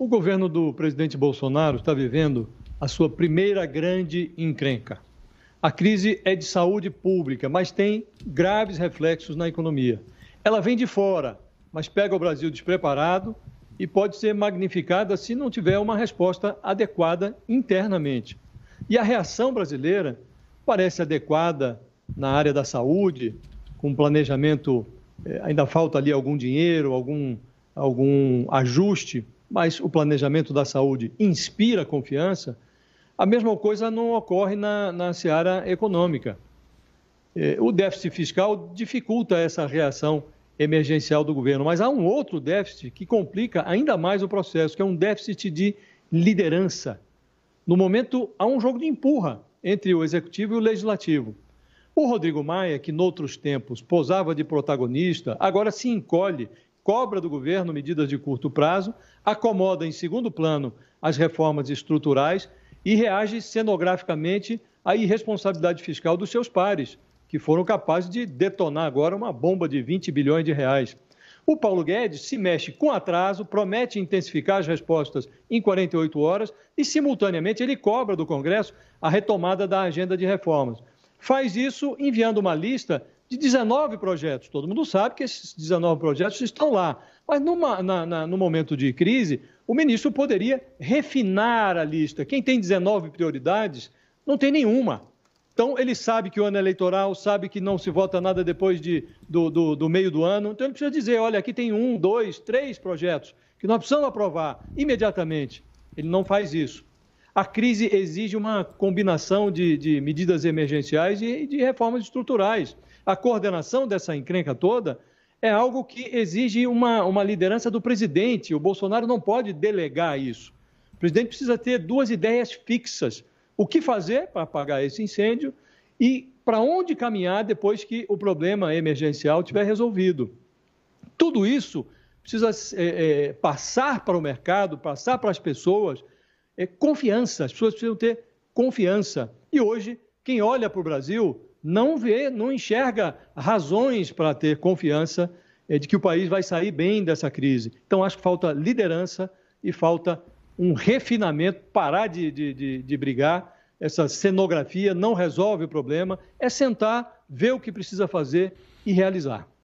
O governo do presidente Bolsonaro está vivendo a sua primeira grande encrenca. A crise é de saúde pública, mas tem graves reflexos na economia. Ela vem de fora, mas pega o Brasil despreparado e pode ser magnificada se não tiver uma resposta adequada internamente. E a reação brasileira parece adequada na área da saúde, com planejamento, eh, ainda falta ali algum dinheiro, algum, algum ajuste mas o planejamento da saúde inspira confiança, a mesma coisa não ocorre na, na seara econômica. É, o déficit fiscal dificulta essa reação emergencial do governo, mas há um outro déficit que complica ainda mais o processo, que é um déficit de liderança. No momento, há um jogo de empurra entre o executivo e o legislativo. O Rodrigo Maia, que noutros tempos posava de protagonista, agora se encolhe cobra do governo medidas de curto prazo, acomoda em segundo plano as reformas estruturais e reage cenograficamente à irresponsabilidade fiscal dos seus pares, que foram capazes de detonar agora uma bomba de 20 bilhões de reais. O Paulo Guedes se mexe com atraso, promete intensificar as respostas em 48 horas e, simultaneamente, ele cobra do Congresso a retomada da agenda de reformas. Faz isso enviando uma lista de 19 projetos. Todo mundo sabe que esses 19 projetos estão lá. Mas numa, na, na, no momento de crise, o ministro poderia refinar a lista. Quem tem 19 prioridades não tem nenhuma. Então, ele sabe que o ano é eleitoral, sabe que não se vota nada depois de, do, do, do meio do ano. Então, ele precisa dizer: olha, aqui tem um, dois, três projetos que nós precisamos aprovar imediatamente. Ele não faz isso a crise exige uma combinação de, de medidas emergenciais e de reformas estruturais. A coordenação dessa encrenca toda é algo que exige uma, uma liderança do presidente. O Bolsonaro não pode delegar isso. O presidente precisa ter duas ideias fixas: o que fazer para apagar esse incêndio e para onde caminhar depois que o problema emergencial tiver resolvido. Tudo isso precisa é, é, passar para o mercado, passar para as pessoas é, confiança, as pessoas precisam ter confiança. E hoje, quem olha para o Brasil não vê, não enxerga razões para ter confiança é, de que o país vai sair bem dessa crise. Então, acho que falta liderança e falta um refinamento, parar de, de, de, de brigar. Essa cenografia não resolve o problema, é sentar, ver o que precisa fazer e realizar.